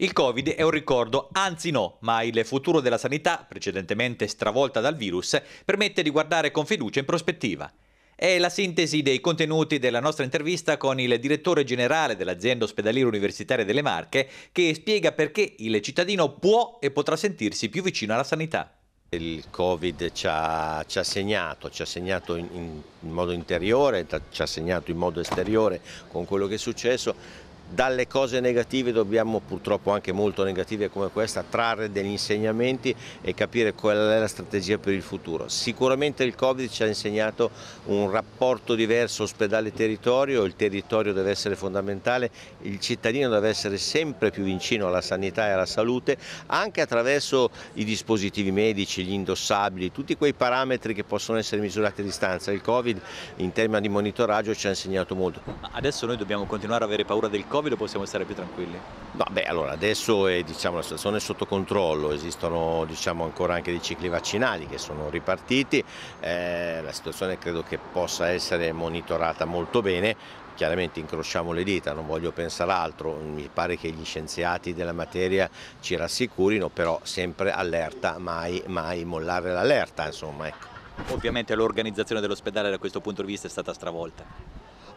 Il Covid è un ricordo, anzi no, ma il futuro della sanità, precedentemente stravolta dal virus, permette di guardare con fiducia in prospettiva. È la sintesi dei contenuti della nostra intervista con il direttore generale dell'azienda ospedaliera universitaria delle Marche, che spiega perché il cittadino può e potrà sentirsi più vicino alla sanità. Il Covid ci ha, ci ha, segnato, ci ha segnato in, in modo interiore, ci ha segnato in modo esteriore con quello che è successo, dalle cose negative dobbiamo purtroppo anche molto negative come questa trarre degli insegnamenti e capire qual è la strategia per il futuro. Sicuramente il Covid ci ha insegnato un rapporto diverso ospedale-territorio, il territorio deve essere fondamentale, il cittadino deve essere sempre più vicino alla sanità e alla salute anche attraverso i dispositivi medici, gli indossabili, tutti quei parametri che possono essere misurati a distanza. Il Covid in tema di monitoraggio ci ha insegnato molto. Adesso noi dobbiamo continuare a avere paura del Covid Covid possiamo stare più tranquilli? No, beh, allora adesso è, diciamo, la situazione è sotto controllo, esistono diciamo, ancora anche dei cicli vaccinali che sono ripartiti, eh, la situazione credo che possa essere monitorata molto bene, chiaramente incrociamo le dita, non voglio pensare altro, mi pare che gli scienziati della materia ci rassicurino, però sempre allerta, mai, mai mollare l'allerta, insomma, ecco. Ovviamente l'organizzazione dell'ospedale da questo punto di vista è stata stravolta.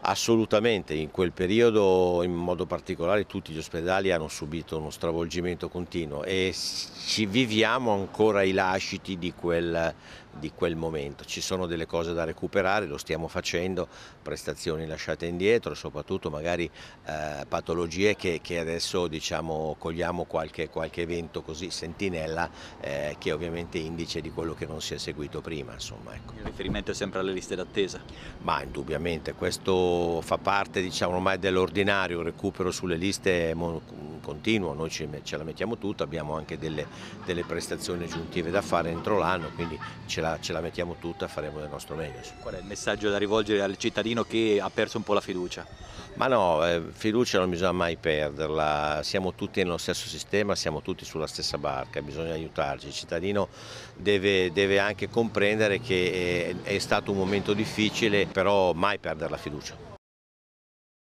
Assolutamente, in quel periodo in modo particolare tutti gli ospedali hanno subito uno stravolgimento continuo e ci viviamo ancora i lasciti di quel di quel momento. Ci sono delle cose da recuperare, lo stiamo facendo, prestazioni lasciate indietro, soprattutto magari eh, patologie che, che adesso diciamo, cogliamo qualche, qualche, evento così sentinella eh, che è ovviamente indice di quello che non si è seguito prima. Insomma, ecco. Il riferimento è sempre alle liste d'attesa? Ma indubbiamente, questo fa parte diciamo, ormai dell'ordinario, recupero sulle liste continuo, noi ce, la mettiamo tutta, abbiamo anche delle, delle prestazioni aggiuntive da fare entro l'anno, quindi ce la, ce la mettiamo tutta, faremo del nostro meglio. Qual è il messaggio da rivolgere al cittadino che ha perso un po' la fiducia? Ma no, eh, fiducia non bisogna mai perderla, siamo tutti nello stesso sistema, siamo tutti sulla stessa barca, bisogna aiutarci. Il cittadino deve, deve anche comprendere che è, eh, è stato un momento difficile, però mai perdere la fiducia.